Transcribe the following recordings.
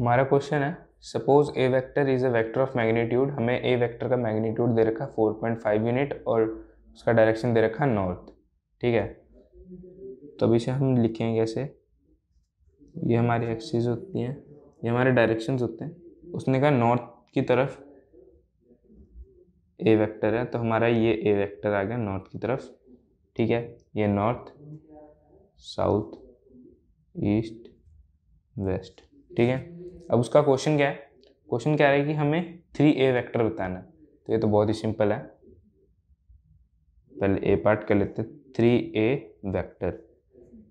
हमारा क्वेश्चन है suppose a vector is a vector of magnitude हमें ए वेक्टर का मैग्नीट्यूड दे रखा फोर पॉइंट फाइव यूनिट और उसका डायरेक्शन दे रखा नॉर्थ ठीक है तो अभी से हम लिखेंगे कैसे ये हमारी एक्सीज होती हैं ये हमारे डायरेक्शन होते हैं उसने कहा नॉर्थ की तरफ ए वेक्टर है तो हमारा ये ए वेक्टर आ गया नॉर्थ की तरफ ठीक है ये नॉर्थ साउथ ईस्ट वेस्ट ठीक है अब उसका क्वेश्चन क्या है क्वेश्चन क्या है कि हमें थ्री ए वैक्टर बताना है तो ये तो बहुत ही सिंपल है पहले ए पार्ट कर लेते थ्री ए वैक्टर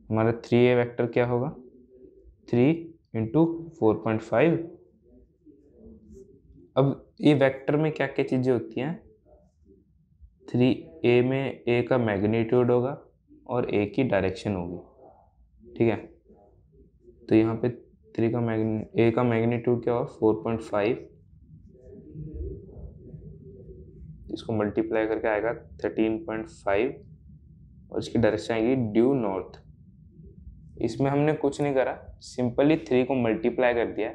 हमारा थ्री ए वैक्टर क्या होगा three into four point five अब ये वेक्टर में क्या क्या चीज़ें होती हैं थ्री ए में ए का मैग्नीट्यूड होगा और ए की डायरेक्शन होगी ठीक है तो यहाँ पे थ्री का मैग्नी ए का मैग्नीट्यूड क्या हुआ फोर पॉइंट फाइव इसको मल्टीप्लाई करके आएगा थर्टीन पॉइंट फाइव और इसकी डायरेक्शन आएगी ड्यू नॉर्थ इसमें हमने कुछ नहीं करा सिंपली थ्री को मल्टीप्लाई कर दिया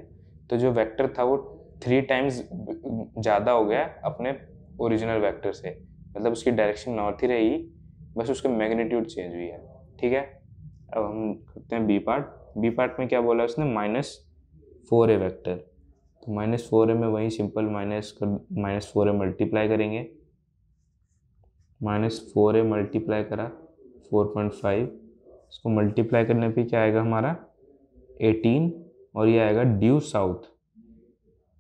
तो जो वेक्टर था वो थ्री टाइम्स ज़्यादा हो गया अपने ओरिजिनल वेक्टर से मतलब उसकी डायरेक्शन नॉर्थ ही रहेगी बस उसके मैग्नीट्यूड चेंज हुई है ठीक है अब हम करते हैं बी पार्ट बी पार्ट में क्या बोला उसने माइनस फोर ए वैक्टर तो माइनस फोर ए में वही सिंपल माइनस कर माइनस फोर ए मल्टीप्लाई करेंगे माइनस फोर ए मल्टीप्लाई करा फोर पॉइंट फाइव इसको मल्टीप्लाई करने पे क्या आएगा हमारा एटीन और ये आएगा ड्यू साउथ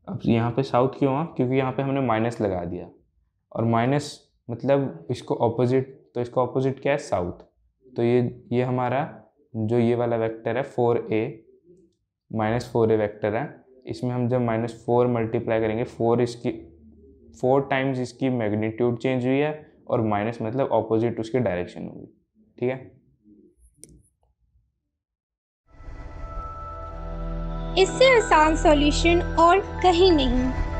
अब यहाँ पे साउथ क्यों हुआ क्योंकि यहाँ पे हमने माइनस लगा दिया और माइनस मतलब इसको ऑपोजिट तो इसका ऑपोजिट क्या है साउथ तो ये ये हमारा जो ये वाला वेक्टर है four a minus four a vector है इसमें हम जब माइनस फोर मल्टीप्लाई करेंगे फोर इसकी फोर टाइम्स इसकी मैग्नीट्यूड चेंज हुई है और माइनस मतलब ऑपोजिट उसकी डायरेक्शन होगी ठीक है इससे आसान सॉल्यूशन और कहीं नहीं